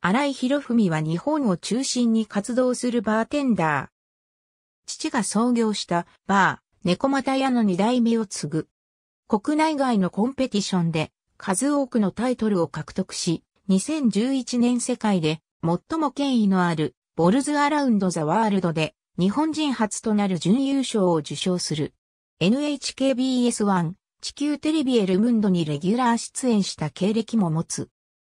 荒井博文は日本を中心に活動するバーテンダー。父が創業したバー、猫又屋の二代目を継ぐ。国内外のコンペティションで数多くのタイトルを獲得し、2011年世界で最も権威のあるボルズアラウンドザワールドで日本人初となる準優勝を受賞する。NHKBS1 地球テレビエルムンドにレギュラー出演した経歴も持つ。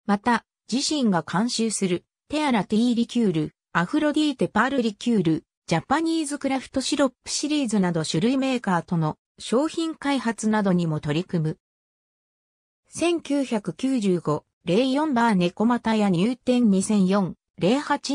また、自身が監修する、テアラティーリキュール、アフロディーテパールリキュール、ジャパニーズクラフトシロップシリーズなど種類メーカーとの商品開発などにも取り組む。1995-04バー猫股屋入店2004-08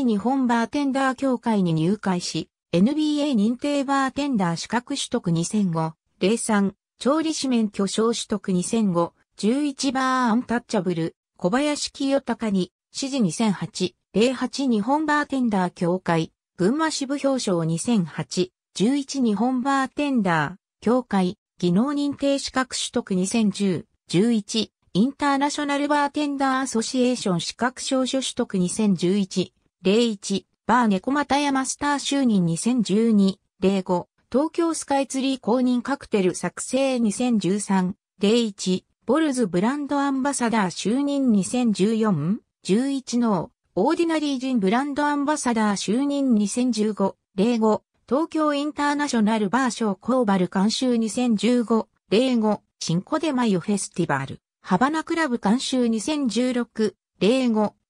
日本バーテンダー協会に入会し、NBA 認定バーテンダー資格取得2005、03、調理師免許証取得2005、11バーアンタッチャブル、小林清隆に、指示2008、08日本バーテンダー協会、群馬支部表彰2008、11日本バーテンダー、協会、技能認定資格取得2010、11、インターナショナルバーテンダーアソシエーション資格証書取得2011、01、バー猫又山スター就任2012、05、東京スカイツリー公認カクテル作成2013、01、ボルズブランドアンバサダー就任2014-11のオーディナリー人ブランドアンバサダー就任2015-05東京インターナショナルバーショーコーバル監修2015-05シンコデマユフェスティバルハバナクラブ監修2016-05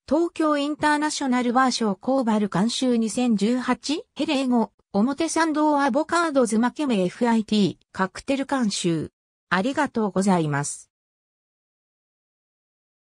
東京インターナショナルバーショーコーバル監修2018ヘレーゴ表参道アボカードズマケメ FIT カクテル監修ありがとうございます。